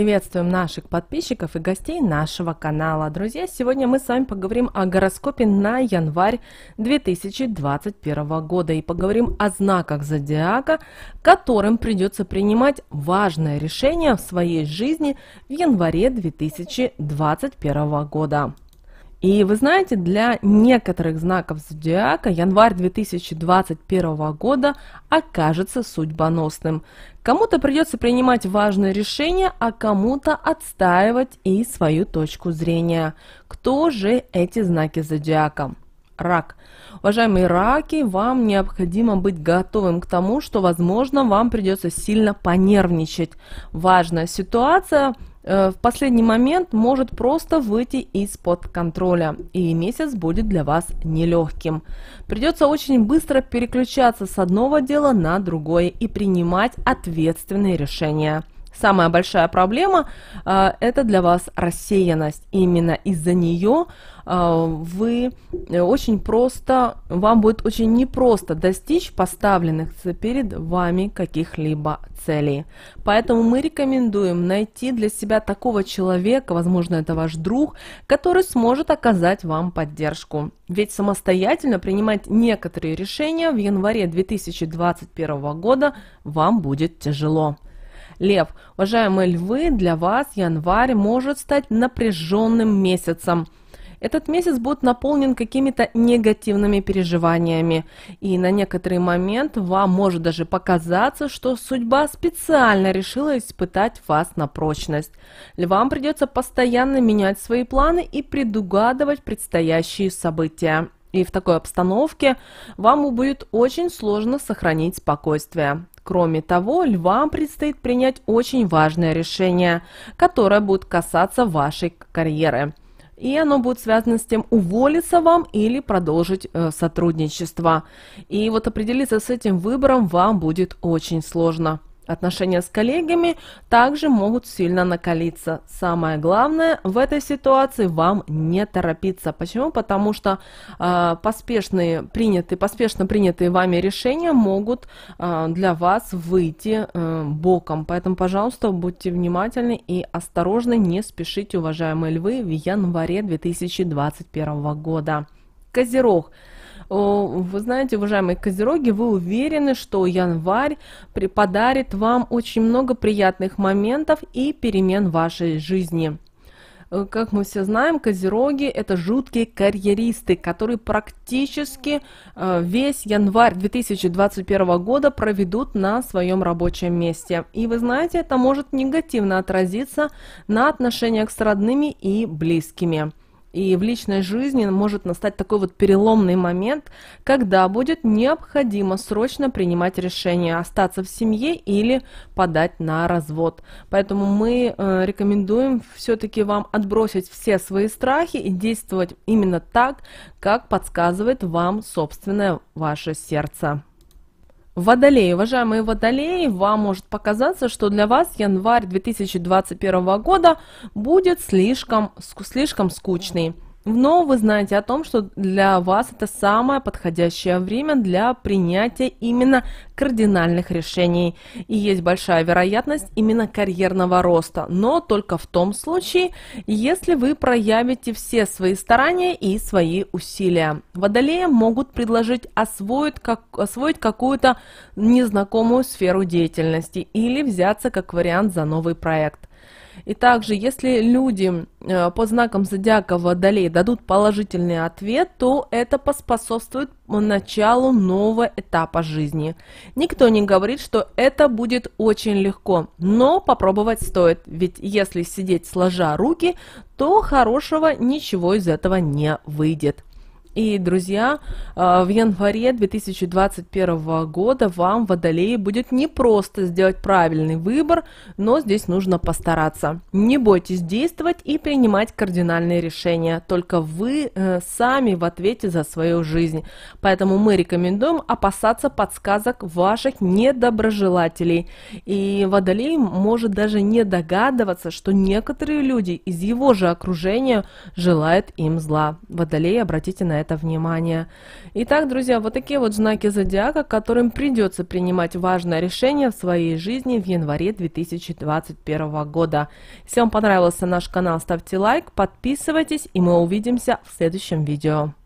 приветствуем наших подписчиков и гостей нашего канала. Друзья, сегодня мы с вами поговорим о гороскопе на январь 2021 года и поговорим о знаках зодиака, которым придется принимать важное решение в своей жизни в январе 2021 года. И вы знаете, для некоторых знаков зодиака январь 2021 года окажется судьбоносным. Кому-то придется принимать важные решения, а кому-то отстаивать и свою точку зрения. Кто же эти знаки зодиака? рак. Уважаемые раки, вам необходимо быть готовым к тому, что, возможно, вам придется сильно понервничать. Важная ситуация Э, в последний момент может просто выйти из-под контроля, и месяц будет для вас нелегким. Придется очень быстро переключаться с одного дела на другое и принимать ответственные решения. Самая большая проблема э, – это для вас рассеянность. Именно из-за нее а, э, вы очень просто, вам будет очень непросто достичь поставленных перед вами каких-либо целей. Поэтому мы рекомендуем найти для себя такого человека, возможно, это ваш друг, который сможет оказать вам поддержку. Ведь самостоятельно принимать некоторые решения в январе 2021 года вам будет тяжело. Лев, уважаемые львы, для вас январь может стать напряженным месяцем. Этот месяц будет наполнен какими-то негативными переживаниями, и на некоторый момент вам может даже показаться, что судьба специально решила испытать вас на прочность. Львам придется постоянно менять свои планы и предугадывать предстоящие события. И в такой обстановке вам будет очень сложно сохранить спокойствие. Кроме того, львам предстоит принять очень важное решение, которое будет касаться вашей карьеры. И оно будет связано с тем, уволиться вам или продолжить э, сотрудничество. И вот определиться с этим выбором вам будет очень сложно. Отношения с коллегами также могут сильно накалиться. Самое главное в этой ситуации вам не торопиться. Почему? Потому что э, поспешные принятые, поспешно принятые вами решения могут э, для вас выйти э, боком. Поэтому, пожалуйста, будьте внимательны и осторожны, не спешите, уважаемые львы, в январе 2021 года. Козерог. Вы знаете, уважаемые козероги, вы уверены, что январь подарит вам очень много приятных моментов и перемен в вашей жизни э, как мы все знаем, козероги это жуткие карьеристы, которые практически э, весь январь 2021 года проведут на своем рабочем месте. И вы знаете, это может негативно отразиться на отношениях с родными и близкими. И в личной жизни может настать такой вот переломный момент, когда будет необходимо срочно принимать решение остаться в семье или подать на развод. Поэтому мы э, рекомендуем все-таки вам отбросить все свои страхи и действовать именно так, как подсказывает вам собственное ваше сердце. Водолеи, уважаемые водолеи, вам может показаться, что для вас январь 2021 года будет слишком, слишком скучный. Но вы знаете о том, что для вас это самое подходящее время для принятия именно кардинальных решений. И есть большая вероятность именно карьерного роста, но только в том случае, если вы проявите все свои старания и свои усилия. Водолеям могут предложить освоить, как, освоить какую-то незнакомую сферу деятельности или взяться как вариант за новый проект. И также, если люди э, по знакам зодиака Водолей дадут положительный ответ, то это поспособствует началу нового этапа жизни. Никто не говорит, что это будет очень легко, но попробовать стоит, ведь если сидеть сложа руки, то хорошего ничего из этого не выйдет. И, друзья, а, в январе 2021 года вам, водолеи, будет не просто сделать правильный выбор, но здесь нужно постараться. Не бойтесь действовать и принимать кардинальные решения. Только вы э, сами в ответе за свою жизнь. Поэтому мы рекомендуем опасаться подсказок ваших недоброжелателей. И водолей может даже не догадываться, что некоторые люди из его же окружения желают им зла. Водолеи, обратите на это это внимание. Итак, друзья, вот такие вот знаки зодиака, которым придется принимать важное решение в своей жизни в январе 2021 года. Если вам понравился наш канал, ставьте лайк, подписывайтесь и мы увидимся в следующем видео.